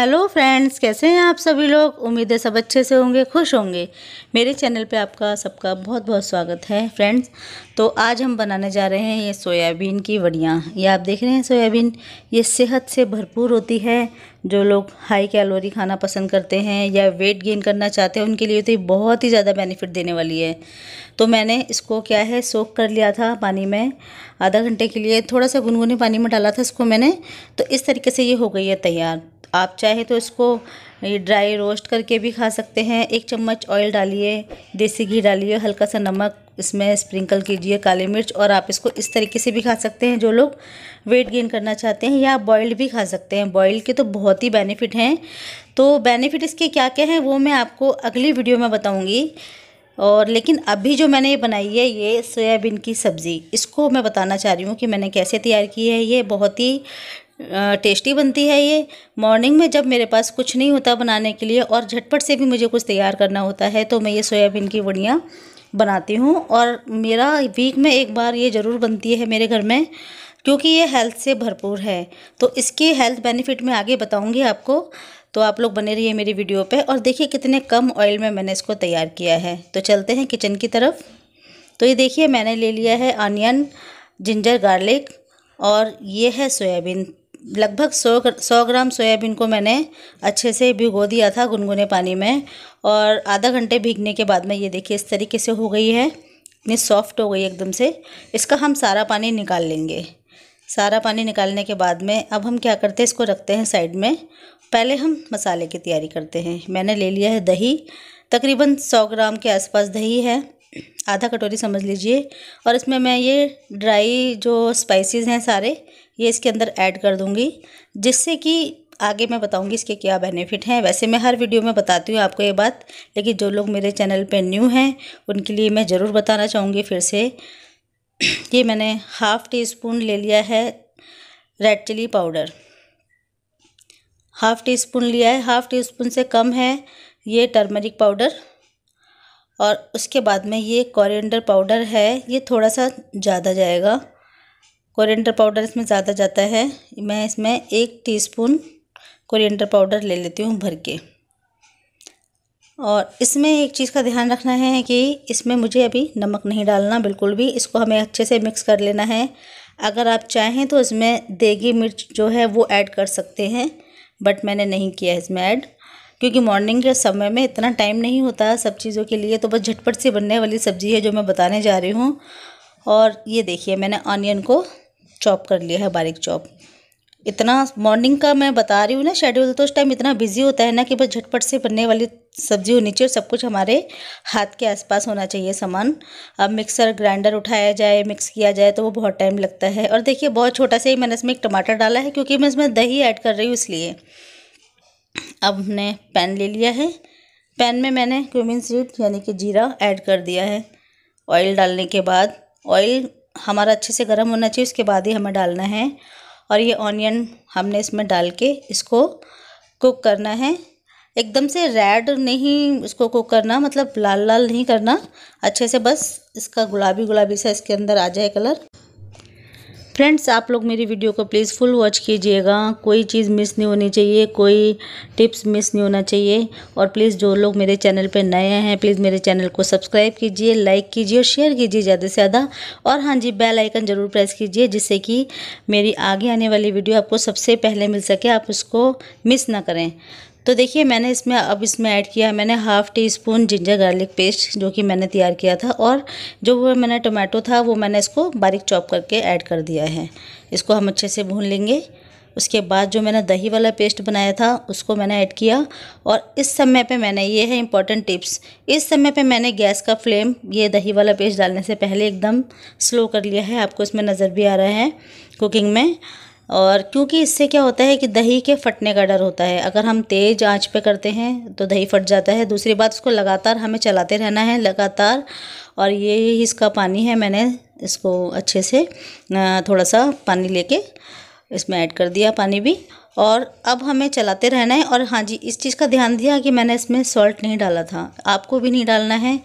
hello friends कैसे हैं आप सभी लोग उम्मीद है सब अच्छे से होंगे खुश होंगे मेरे चैनल पे आपका सबका बहुत बहुत स्वागत है फ्रेंड्स तो आज हम बनाने जा रहे हैं ये सोयाबीन की वड़ियाँ ये आप देख रहे हैं सोयाबीन ये सेहत से भरपूर होती है जो लोग हाई कैलोरी खाना पसंद करते हैं या वेट गेन करना चाहते हैं उनके लिए तो ये बहुत ही ज़्यादा बेनिफिट देने वाली है तो मैंने इसको क्या है सोख कर लिया था पानी में आधा घंटे के लिए थोड़ा सा गुनगुने पानी में डाला था इसको मैंने तो इस तरीके से ये हो गई है तैयार आप चाहे तो इसको ये ड्राई रोस्ट करके भी खा सकते हैं एक चम्मच ऑयल डालिए देसी घी डालिए हल्का सा नमक इसमें स्प्रिंकल कीजिए काली मिर्च और आप इसको इस तरीके से भी खा सकते हैं जो लोग वेट गेन करना चाहते हैं या बॉयल्ड भी खा सकते हैं बॉयल्ड के तो बहुत ही बेनिफिट हैं तो बेनिफिट इसके क्या क्या हैं वो मैं आपको अगली वीडियो में बताऊँगी और लेकिन अभी जो मैंने ये बनाई है ये सोयाबीन की सब्ज़ी इसको मैं बताना चाह रही हूँ कि मैंने कैसे तैयार की है ये बहुत ही टेस्टी बनती है ये मॉर्निंग में जब मेरे पास कुछ नहीं होता बनाने के लिए और झटपट से भी मुझे कुछ तैयार करना होता है तो मैं ये सोयाबीन की वड़ियाँ बनाती हूँ और मेरा वीक में एक बार ये ज़रूर बनती है मेरे घर में क्योंकि ये हेल्थ से भरपूर है तो इसके हेल्थ बेनिफिट मैं आगे बताऊँगी आपको तो आप लोग बने रहिए मेरी वीडियो पे और देखिए कितने कम ऑयल में मैंने इसको तैयार किया है तो चलते हैं किचन की तरफ तो ये देखिए मैंने ले लिया है अनियन जिंजर गार्लिक और ये है सोयाबीन लगभग सौ सौ ग्राम सोयाबीन को मैंने अच्छे से भिगो दिया था गुनगुने पानी में और आधा घंटे भीगने के बाद में ये देखिए इस तरीके से हो गई है इतनी सॉफ्ट हो गई एकदम से इसका हम सारा पानी निकाल लेंगे सारा पानी निकालने के बाद में अब हम क्या करते हैं इसको रखते हैं साइड में पहले हम मसाले की तैयारी करते हैं मैंने ले लिया है दही तकरीबन सौ ग्राम के आसपास दही है आधा कटोरी समझ लीजिए और इसमें मैं ये ड्राई जो स्पाइसेस हैं सारे ये इसके अंदर ऐड कर दूँगी जिससे कि आगे मैं बताऊंगी इसके क्या बेनिफिट हैं वैसे मैं हर वीडियो में बताती हूँ आपको ये बात लेकिन जो लोग मेरे चैनल पे न्यू हैं उनके लिए मैं ज़रूर बताना चाहूँगी फिर से ये मैंने हाफ़ टी स्पून ले लिया है red chilli powder half teaspoon लिया है हाफ़ टी स्पून से कम है ये टर्मरिक पाउडर और उसके बाद में ये कोरिएंडर पाउडर है ये थोड़ा सा ज़्यादा जाएगा कोरिएंडर पाउडर इसमें ज़्यादा जाता है मैं इसमें एक टीस्पून कोरिएंडर पाउडर ले लेती हूँ भर के और इसमें एक चीज़ का ध्यान रखना है कि इसमें मुझे अभी नमक नहीं डालना बिल्कुल भी इसको हमें अच्छे से मिक्स कर लेना है अगर आप चाहें तो इसमें देगी मिर्च जो है वो ऐड कर सकते हैं बट मैंने नहीं किया इसमें ऐड क्योंकि मॉर्निंग के समय में इतना टाइम नहीं होता सब चीज़ों के लिए तो बस झटपट से बनने वाली सब्ज़ी है जो मैं बताने जा रही हूँ और ये देखिए मैंने ऑनियन को चॉप कर लिया है बारीक चॉप इतना मॉर्निंग का मैं बता रही हूँ ना शेड्यूल तो उस टाइम इतना बिजी होता है ना कि बस झटपट से बनने वाली सब्जी होनी चाहिए और सब कुछ हमारे हाथ के आसपास होना चाहिए सामान अब मिक्सर ग्राइंडर उठाया जाए मिक्स किया जाए तो वो बहुत टाइम लगता है और देखिए बहुत छोटा सा ही मैंने इसमें एक टमाटर डाला है क्योंकि मैं इसमें दही ऐड कर रही हूँ इसलिए अब हमने पैन ले लिया है पैन में मैंने क्यूमिन सीड यानी कि जीरा ऐड कर दिया है ऑयल डालने के बाद ऑयल हमारा अच्छे से गर्म होना चाहिए उसके बाद ही हमें डालना है और ये ऑनियन हमने इसमें डाल के इसको कुक करना है एकदम से रेड नहीं इसको कुक करना मतलब लाल लाल नहीं करना अच्छे से बस इसका गुलाबी गुलाबी सा इसके अंदर आ जाए कलर फ्रेंड्स आप लोग मेरी वीडियो को प्लीज़ फुल वॉच कीजिएगा कोई चीज़ मिस नहीं होनी चाहिए कोई टिप्स मिस नहीं होना चाहिए और प्लीज़ जो लोग मेरे चैनल पर नए हैं प्लीज़ मेरे चैनल को सब्सक्राइब कीजिए लाइक कीजिए और शेयर कीजिए ज़्यादा से ज़्यादा और हाँ जी बेल आइकन ज़रूर प्रेस कीजिए जिससे कि मेरी आगे आने वाली वीडियो आपको सबसे पहले मिल सके आप उसको मिस ना करें तो देखिए मैंने इसमें अब इसमें ऐड किया है मैंने half teaspoon ginger garlic paste जो कि मैंने तैयार किया था और जो वो मैंने टोमेटो था वो मैंने इसको बारीक चॉप करके ऐड कर दिया है इसको हम अच्छे से भून लेंगे उसके बाद जो मैंने दही वाला पेस्ट बनाया था उसको मैंने ऐड किया और इस समय पे मैंने ये है इंपॉर्टेंट टिप्स इस समय पे मैंने गैस का फ्लेम ये दही वाला पेस्ट डालने से पहले एकदम स्लो कर लिया है आपको इसमें नज़र भी आ रहा है कुकिंग में और क्योंकि इससे क्या होता है कि दही के फटने का डर होता है अगर हम तेज़ आंच पे करते हैं तो दही फट जाता है दूसरी बात उसको लगातार हमें चलाते रहना है लगातार और ये इसका पानी है मैंने इसको अच्छे से थोड़ा सा पानी लेके इसमें ऐड कर दिया पानी भी और अब हमें चलाते रहना है और हाँ जी इस चीज़ का ध्यान दिया कि मैंने इसमें सॉल्ट नहीं डाला था आपको भी नहीं डालना है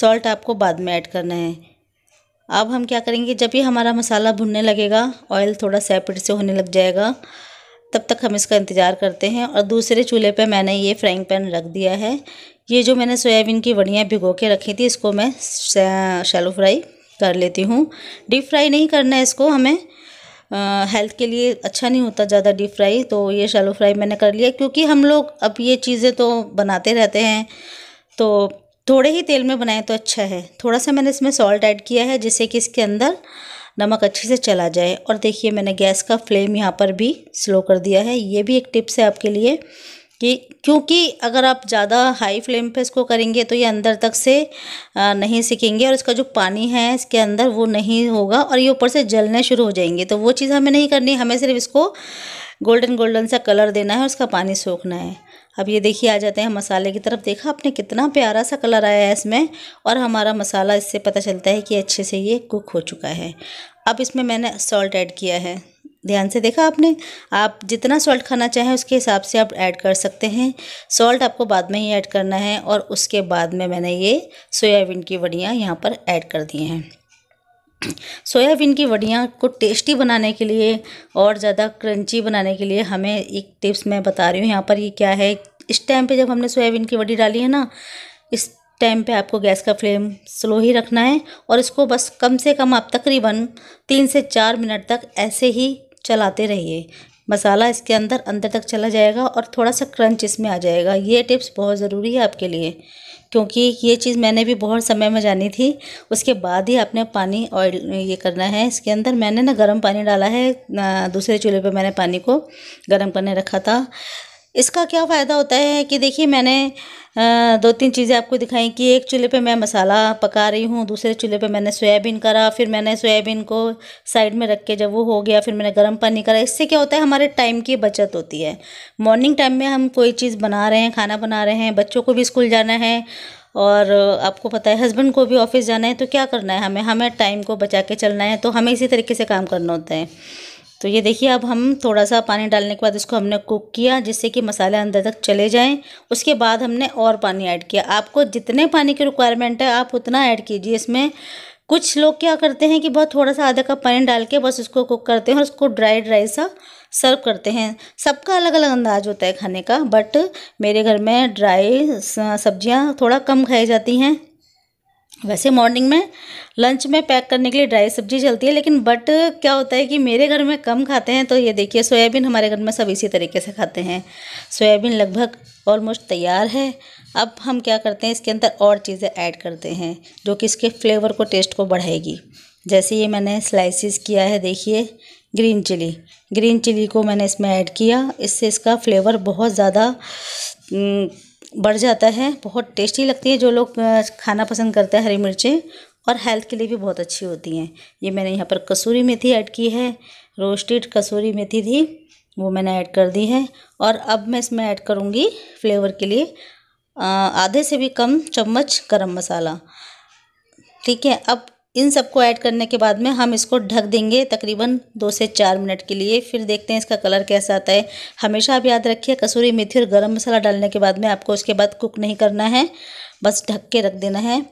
सॉल्ट आपको बाद में ऐड करना है अब हम क्या करेंगे जब ये हमारा मसाला भुनने लगेगा ऑयल थोड़ा सेपरेट से होने लग जाएगा तब तक हम इसका इंतज़ार करते हैं और दूसरे चूल्हे पे मैंने ये फ्राइंग पैन रख दिया है ये जो मैंने सोयाबीन की वड़ियाँ भिगो के रखी थी इसको मैं शैलो फ्राई कर लेती हूँ डीप फ्राई नहीं करना है इसको हमें हेल्थ के लिए अच्छा नहीं होता ज़्यादा डीप फ्राई तो ये शैलो फ्राई मैंने कर लिया क्योंकि हम लोग अब ये चीज़ें तो बनाते रहते हैं तो थोड़े ही तेल में बनाएं तो अच्छा है थोड़ा सा मैंने इसमें सॉल्ट ऐड किया है जिससे कि इसके अंदर नमक अच्छे से चला जाए और देखिए मैंने गैस का फ्लेम यहाँ पर भी स्लो कर दिया है ये भी एक टिप्स है आपके लिए कि क्योंकि अगर आप ज़्यादा हाई फ्लेम पे इसको करेंगे तो ये अंदर तक से नहीं सिकेंगे और इसका जो पानी है इसके अंदर वो नहीं होगा और ये ऊपर से जलने शुरू हो जाएंगे तो वो चीज़ हमें नहीं करनी हमें सिर्फ इसको गोल्डन गोल्डन सा कलर देना है और उसका पानी सोखना है अब ये देखिए आ जाते हैं मसाले की तरफ देखा आपने कितना प्यारा सा कलर आया है इसमें और हमारा मसाला इससे पता चलता है कि अच्छे से ये कुक हो चुका है अब इसमें मैंने सॉल्ट ऐड किया है ध्यान से देखा आपने आप जितना सॉल्ट खाना चाहें उसके हिसाब से आप ऐड कर सकते हैं सॉल्ट आपको बाद में ही ऐड करना है और उसके बाद में मैंने ये सोयाबीन की वड़ियाँ यहाँ पर ऐड कर दी हैं सोयाबीन की वड़ियाँ को टेस्टी बनाने के लिए और ज़्यादा क्रंची बनाने के लिए हमें एक टिप्स मैं बता रही हूँ यहाँ पर ये क्या है इस टाइम पे जब हमने सोयाबीन की वड़ी डाली है ना इस टाइम पे आपको गैस का फ्लेम स्लो ही रखना है और इसको बस कम से कम आप तकरीबन तीन से चार मिनट तक ऐसे ही चलाते रहिए मसाला इसके अंदर अंदर तक चला जाएगा और थोड़ा सा क्रंच इसमें आ जाएगा ये टिप्स बहुत ज़रूरी है आपके लिए क्योंकि ये चीज़ मैंने भी बहुत समय में जानी थी उसके बाद ही आपने पानी ऑयल ये करना है इसके अंदर मैंने ना गर्म पानी डाला है दूसरे चूल्हे पे मैंने पानी को गर्म करने रखा था इसका क्या फ़ायदा होता है कि देखिए मैंने दो तीन चीज़ें आपको दिखाई कि एक चूल्हे पे मैं मसाला पका रही हूँ दूसरे चूल्हे पे मैंने सोयाबीन करा फिर मैंने सोयाबीन को साइड में रख के जब वो हो गया फिर मैंने गर्म पानी करा इससे क्या होता है हमारे टाइम की बचत होती है मॉर्निंग टाइम में हम कोई चीज़ बना रहे हैं खाना बना रहे हैं बच्चों को भी स्कूल जाना है और आपको पता है हस्बैंड को भी ऑफिस जाना है तो क्या करना है हमें हमें टाइम को बचा के चलना है तो हमें इसी तरीके से काम करना होता है तो ये देखिए अब हम थोड़ा सा पानी डालने के बाद इसको हमने कुक किया जिससे कि मसाले अंदर तक चले जाएं उसके बाद हमने और पानी ऐड किया आपको जितने पानी की रिक्वायरमेंट है आप उतना ऐड कीजिए इसमें कुछ लोग क्या करते हैं कि बहुत थोड़ा सा आधा कप पानी डाल के बस उसको कुक करते हैं और उसको ड्राई ड्राई सा सर्व करते हैं सबका अलग अलग अंदाज होता है खाने का बट मेरे घर में ड्राई सब्जियां थोड़ा कम खाई जाती हैं वैसे मॉर्निंग में लंच में पैक करने के लिए ड्राई सब्जी चलती है लेकिन बट क्या होता है कि मेरे घर में कम खाते हैं तो ये देखिए सोयाबीन हमारे घर में सब इसी तरीके से खाते हैं सोयाबीन लगभग ऑलमोस्ट तैयार है अब हम क्या करते हैं इसके अंदर और चीज़ें ऐड करते हैं जो कि इसके फ्लेवर को टेस्ट को बढ़ाएगी जैसे ये मैंने स्लाइसिस किया है देखिए ग्रीन चिली ग्रीन चिली को मैंने इसमें ऐड किया इससे इसका फ्लेवर बहुत ज़्यादा हम्म, बढ़ जाता है बहुत टेस्टी लगती है जो लोग खाना पसंद करते हैं हरी मिर्चें और हेल्थ के लिए भी बहुत अच्छी होती हैं ये मैंने यहाँ पर कसूरी मेथी ऐड की है रोस्टेड कसूरी मेथी थी वो मैंने ऐड कर दी है और अब मैं इसमें ऐड करूँगी फ्लेवर के लिए आधे से भी कम चम्मच गरम मसाला ठीक है अब इन सबको ऐड करने के बाद में हम इसको ढक देंगे तकरीबन दो से चार मिनट के लिए फिर देखते हैं इसका कलर कैसा आता है हमेशा आप याद रखिए कसूरी मेथी और गरम मसाला डालने के बाद में आपको उसके बाद कुक नहीं करना है बस ढक के रख देना है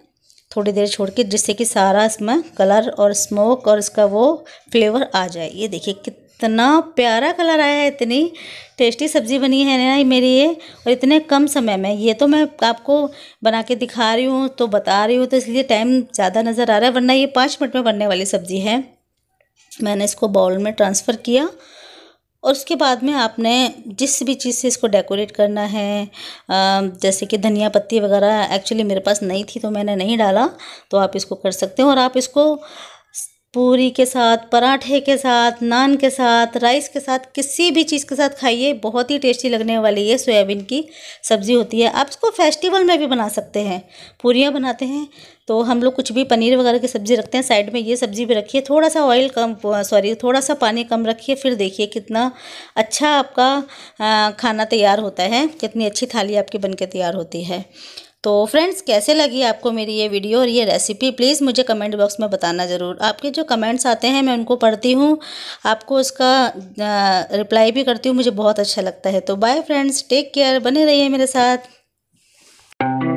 थोड़ी देर छोड़ के जिससे कि सारा इसमें कलर और स्मोक और इसका वो फ्लेवर आ जाए ये देखिए कितना इतना प्यारा कलर आया है इतनी टेस्टी सब्ज़ी बनी है ना मेरी ये और इतने कम समय में ये तो मैं आपको बना के दिखा रही हूँ तो बता रही हूँ तो इसलिए टाइम ज़्यादा नज़र आ रहा है वरना ये पाँच मिनट में बनने वाली सब्ज़ी है मैंने इसको बाउल में ट्रांसफ़र किया और उसके बाद में आपने जिस भी चीज़ से इसको डेकोरेट करना है जैसे कि धनिया पत्ती वगैरह एक्चुअली मेरे पास नहीं थी तो मैंने नहीं डाला तो आप इसको कर सकते हो और आप इसको पूरी के साथ पराठे के साथ नान के साथ राइस के साथ किसी भी चीज़ के साथ खाइए बहुत ही टेस्टी लगने वाली ये सोयाबीन की सब्ज़ी होती है आप इसको फेस्टिवल में भी बना सकते हैं पूरियाँ बनाते हैं तो हम लोग कुछ भी पनीर वगैरह की सब्ज़ी रखते हैं साइड में ये सब्ज़ी भी रखिए थोड़ा सा ऑयल कम सॉरी थोड़ा सा पानी कम रखिए फिर देखिए कितना अच्छा आपका खाना तैयार होता है कितनी अच्छी थाली आपकी बन तैयार होती है तो फ्रेंड्स कैसे लगी आपको मेरी ये वीडियो और ये रेसिपी प्लीज़ मुझे कमेंट बॉक्स में बताना ज़रूर आपके जो कमेंट्स आते हैं मैं उनको पढ़ती हूँ आपको उसका रिप्लाई भी करती हूँ मुझे बहुत अच्छा लगता है तो बाय फ्रेंड्स टेक केयर बने रहिए मेरे साथ